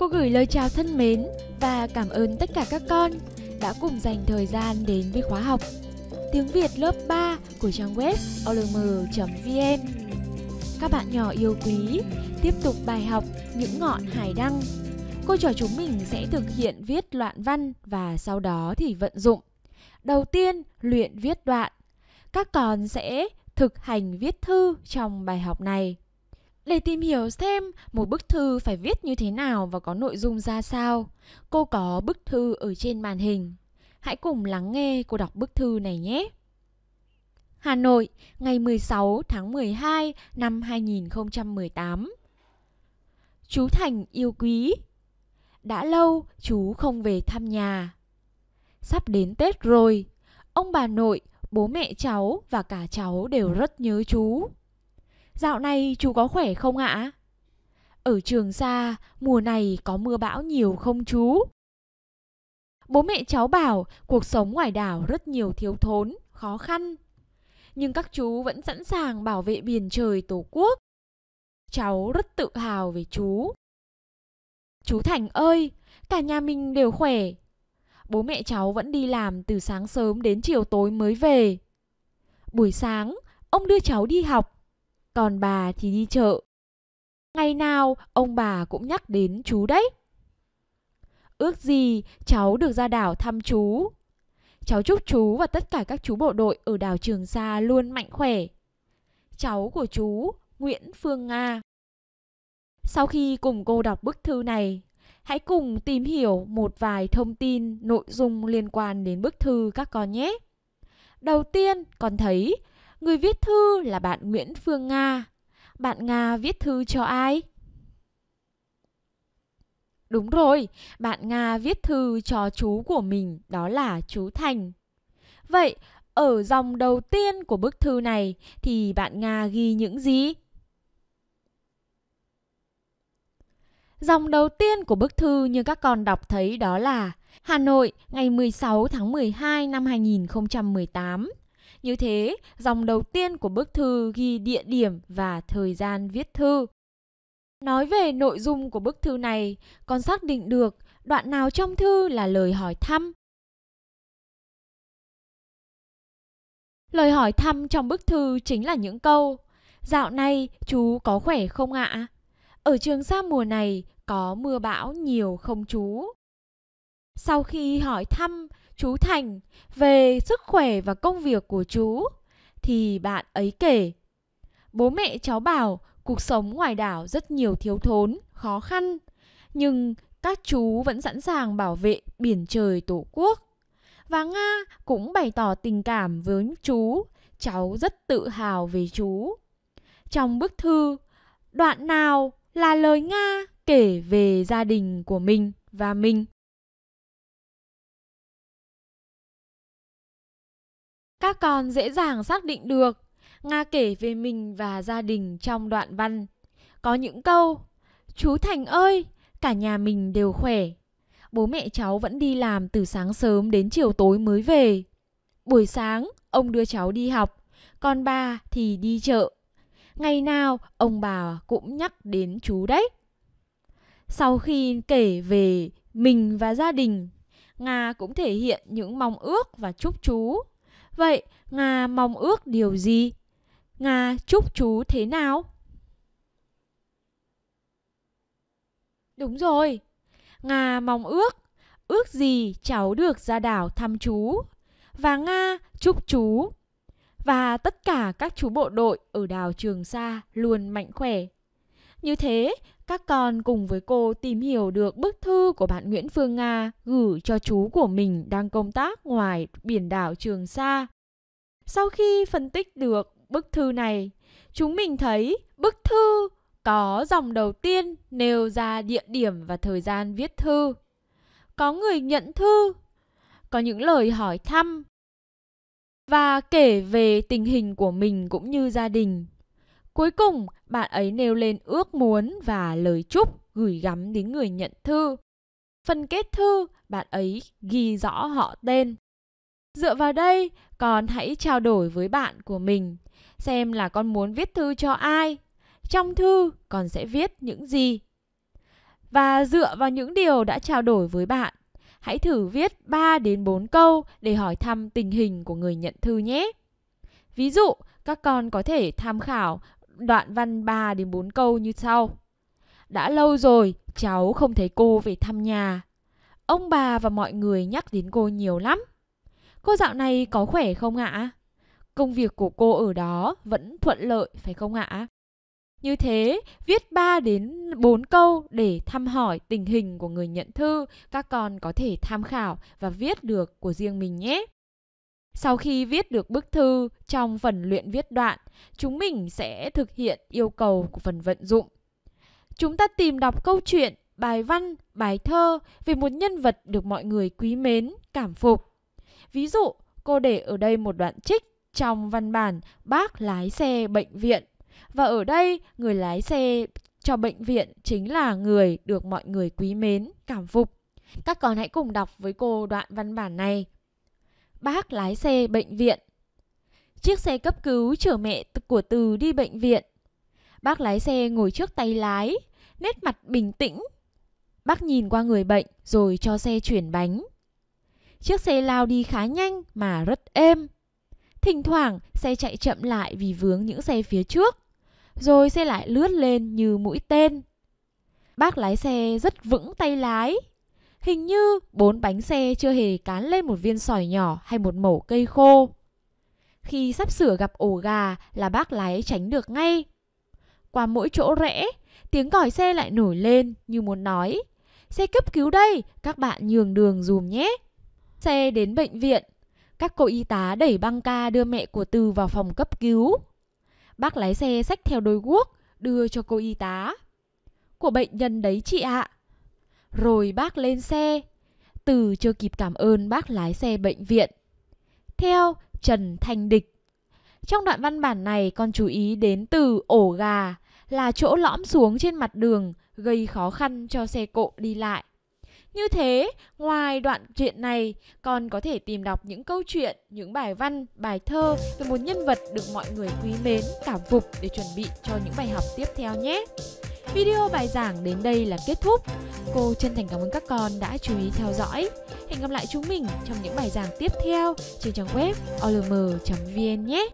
Cô gửi lời chào thân mến và cảm ơn tất cả các con đã cùng dành thời gian đến với khóa học Tiếng Việt lớp 3 của trang web olm.vn Các bạn nhỏ yêu quý, tiếp tục bài học Những ngọn hải đăng Cô trò chúng mình sẽ thực hiện viết loạn văn và sau đó thì vận dụng Đầu tiên, luyện viết đoạn Các con sẽ thực hành viết thư trong bài học này để tìm hiểu thêm một bức thư phải viết như thế nào và có nội dung ra sao. Cô có bức thư ở trên màn hình. Hãy cùng lắng nghe cô đọc bức thư này nhé. Hà Nội, ngày 16 tháng 12 năm 2018. Chú Thành yêu quý. Đã lâu chú không về thăm nhà. Sắp đến Tết rồi, ông bà nội, bố mẹ cháu và cả cháu đều rất nhớ chú Dạo này chú có khỏe không ạ? Ở trường xa, mùa này có mưa bão nhiều không chú? Bố mẹ cháu bảo cuộc sống ngoài đảo rất nhiều thiếu thốn, khó khăn. Nhưng các chú vẫn sẵn sàng bảo vệ biển trời Tổ quốc. Cháu rất tự hào về chú. Chú Thành ơi, cả nhà mình đều khỏe. Bố mẹ cháu vẫn đi làm từ sáng sớm đến chiều tối mới về. Buổi sáng, ông đưa cháu đi học còn bà thì đi chợ. Ngày nào ông bà cũng nhắc đến chú đấy. Ước gì cháu được ra đảo thăm chú. Cháu chúc chú và tất cả các chú bộ đội ở đảo Trường Sa luôn mạnh khỏe. Cháu của chú, Nguyễn Phương Nga. Sau khi cùng cô đọc bức thư này, hãy cùng tìm hiểu một vài thông tin, nội dung liên quan đến bức thư các con nhé. Đầu tiên, con thấy Người viết thư là bạn Nguyễn Phương Nga. Bạn Nga viết thư cho ai? Đúng rồi, bạn Nga viết thư cho chú của mình, đó là chú Thành. Vậy, ở dòng đầu tiên của bức thư này thì bạn Nga ghi những gì? Dòng đầu tiên của bức thư như các con đọc thấy đó là Hà Nội ngày 16 tháng 12 năm 2018. Như thế, dòng đầu tiên của bức thư ghi địa điểm và thời gian viết thư. Nói về nội dung của bức thư này, con xác định được đoạn nào trong thư là lời hỏi thăm. Lời hỏi thăm trong bức thư chính là những câu Dạo này chú có khỏe không ạ? Ở trường sa mùa này có mưa bão nhiều không chú? Sau khi hỏi thăm chú Thành về sức khỏe và công việc của chú thì bạn ấy kể bố mẹ cháu bảo cuộc sống ngoài đảo rất nhiều thiếu thốn, khó khăn, nhưng các chú vẫn sẵn sàng bảo vệ biển trời Tổ quốc. Và Nga cũng bày tỏ tình cảm với chú, cháu rất tự hào về chú. Trong bức thư, đoạn nào là lời Nga kể về gia đình của mình và mình. Các con dễ dàng xác định được. Nga kể về mình và gia đình trong đoạn văn. Có những câu Chú Thành ơi, cả nhà mình đều khỏe. Bố mẹ cháu vẫn đi làm từ sáng sớm đến chiều tối mới về. Buổi sáng, ông đưa cháu đi học, còn bà thì đi chợ. Ngày nào, ông bà cũng nhắc đến chú đấy. Sau khi kể về mình và gia đình, Nga cũng thể hiện những mong ước và chúc chú Vậy Nga mong ước điều gì? Nga chúc chú thế nào? Đúng rồi. Nga mong ước ước gì cháu được ra đảo thăm chú và Nga chúc chú và tất cả các chú bộ đội ở đảo Trường Sa luôn mạnh khỏe như thế, các con cùng với cô tìm hiểu được bức thư của bạn Nguyễn Phương Nga gửi cho chú của mình đang công tác ngoài biển đảo Trường Sa. Sau khi phân tích được bức thư này, chúng mình thấy bức thư có dòng đầu tiên nêu ra địa điểm và thời gian viết thư. Có người nhận thư, có những lời hỏi thăm và kể về tình hình của mình cũng như gia đình Cuối cùng, bạn ấy nêu lên ước muốn và lời chúc gửi gắm đến người nhận thư. Phần kết thư, bạn ấy ghi rõ họ tên. Dựa vào đây, con hãy trao đổi với bạn của mình, xem là con muốn viết thư cho ai, trong thư con sẽ viết những gì. Và dựa vào những điều đã trao đổi với bạn, hãy thử viết 3 đến 4 câu để hỏi thăm tình hình của người nhận thư nhé. Ví dụ, các con có thể tham khảo đoạn văn 3 đến 4 câu như sau. Đã lâu rồi, cháu không thấy cô về thăm nhà. Ông bà và mọi người nhắc đến cô nhiều lắm. Cô dạo này có khỏe không ạ? Công việc của cô ở đó vẫn thuận lợi phải không ạ? Như thế, viết 3 đến 4 câu để thăm hỏi tình hình của người nhận thư, các con có thể tham khảo và viết được của riêng mình nhé. Sau khi viết được bức thư trong phần luyện viết đoạn, chúng mình sẽ thực hiện yêu cầu của phần vận dụng. Chúng ta tìm đọc câu chuyện, bài văn, bài thơ về một nhân vật được mọi người quý mến, cảm phục. Ví dụ, cô để ở đây một đoạn trích trong văn bản bác lái xe bệnh viện. Và ở đây, người lái xe cho bệnh viện chính là người được mọi người quý mến, cảm phục. Các con hãy cùng đọc với cô đoạn văn bản này bác lái xe bệnh viện. Chiếc xe cấp cứu chở mẹ của Từ đi bệnh viện. Bác lái xe ngồi trước tay lái, nét mặt bình tĩnh. Bác nhìn qua người bệnh rồi cho xe chuyển bánh. Chiếc xe lao đi khá nhanh mà rất êm. Thỉnh thoảng xe chạy chậm lại vì vướng những xe phía trước, rồi xe lại lướt lên như mũi tên. Bác lái xe rất vững tay lái, Hình như bốn bánh xe chưa hề cán lên một viên sỏi nhỏ hay một mẩu cây khô. Khi sắp sửa gặp ổ gà là bác lái tránh được ngay. Qua mỗi chỗ rẽ, tiếng còi xe lại nổi lên như muốn nói Xe cấp cứu đây, các bạn nhường đường dùm nhé. Xe đến bệnh viện, các cô y tá đẩy băng ca đưa mẹ của Từ vào phòng cấp cứu. Bác lái xe xách theo đôi guốc đưa cho cô y tá. Của bệnh nhân đấy chị ạ. À. Rồi bác lên xe. Từ chưa kịp cảm ơn bác lái xe bệnh viện. Theo Trần Thanh Địch. Trong đoạn văn bản này con chú ý đến từ ổ gà là chỗ lõm xuống trên mặt đường gây khó khăn cho xe cộ đi lại. Như thế, ngoài đoạn chuyện này, con có thể tìm đọc những câu chuyện, những bài văn, bài thơ về một nhân vật được mọi người quý mến, cảm phục để chuẩn bị cho những bài học tiếp theo nhé. Video bài giảng đến đây là kết thúc. Cô chân thành cảm ơn các con đã chú ý theo dõi. Hẹn gặp lại chúng mình trong những bài giảng tiếp theo trên trang web olm.vn nhé.